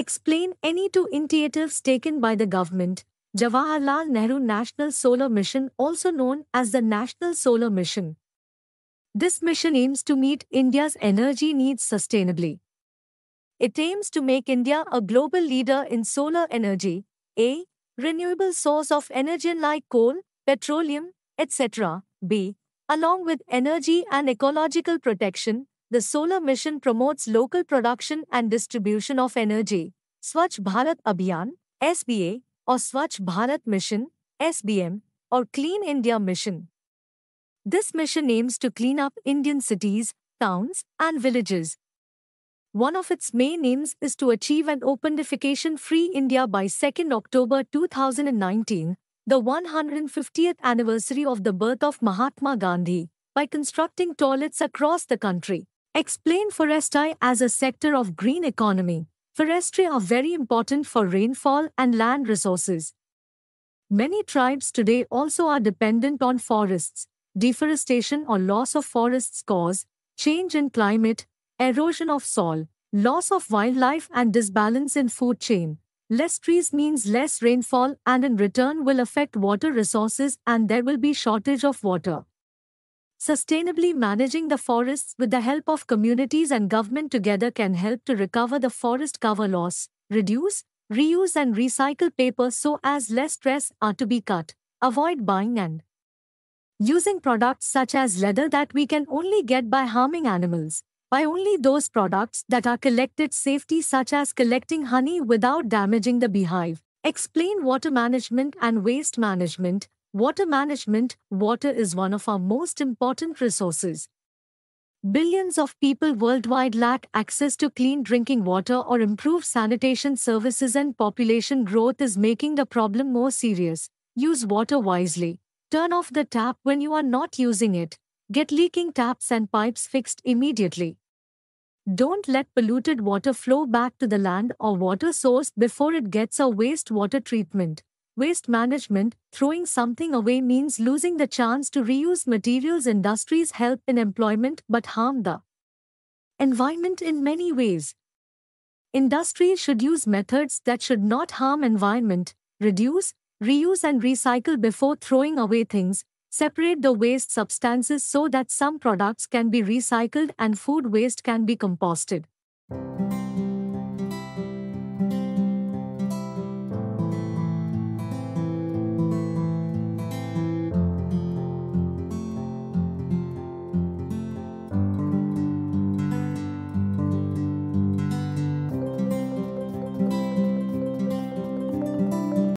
explain any two initiatives taken by the government, Jawaharlal Nehru National Solar Mission, also known as the National Solar Mission. This mission aims to meet India's energy needs sustainably. It aims to make India a global leader in solar energy, a renewable source of energy like coal, petroleum, etc. b. Along with energy and ecological protection, the solar mission promotes local production and distribution of energy. स्वच्छ भारत अभियान as और Swachh Bharat mission as or Clean India Mission. This mission aims to clean up Indian cities, towns, and villages. One of its main aims is to achieve an open defecation free India by 2nd October 2019, the 150th anniversary of the birth of Mahatma Gandhi, by constructing toilets across the country. Explain for as a sector of green economy. Forestry are very important for rainfall and land resources. Many tribes today also are dependent on forests. Deforestation or loss of forests cause change in climate, erosion of soil, loss of wildlife and disbalance in food chain. Less trees means less rainfall and in return will affect water resources and there will be shortage of water. Sustainably managing the forests with the help of communities and government together can help to recover the forest cover loss, reduce, reuse and recycle paper so as less stress are to be cut, avoid buying and using products such as leather that we can only get by harming animals, by only those products that are collected safely such as collecting honey without damaging the beehive. Explain water management and waste management, Water management Water is one of our most important resources. Billions of people worldwide lack access to clean drinking water or improved sanitation services, and population growth is making the problem more serious. Use water wisely. Turn off the tap when you are not using it. Get leaking taps and pipes fixed immediately. Don't let polluted water flow back to the land or water source before it gets a wastewater treatment waste management, throwing something away means losing the chance to reuse materials. Industries help in employment but harm the environment in many ways. Industries should use methods that should not harm environment, reduce, reuse and recycle before throwing away things, separate the waste substances so that some products can be recycled and food waste can be composted.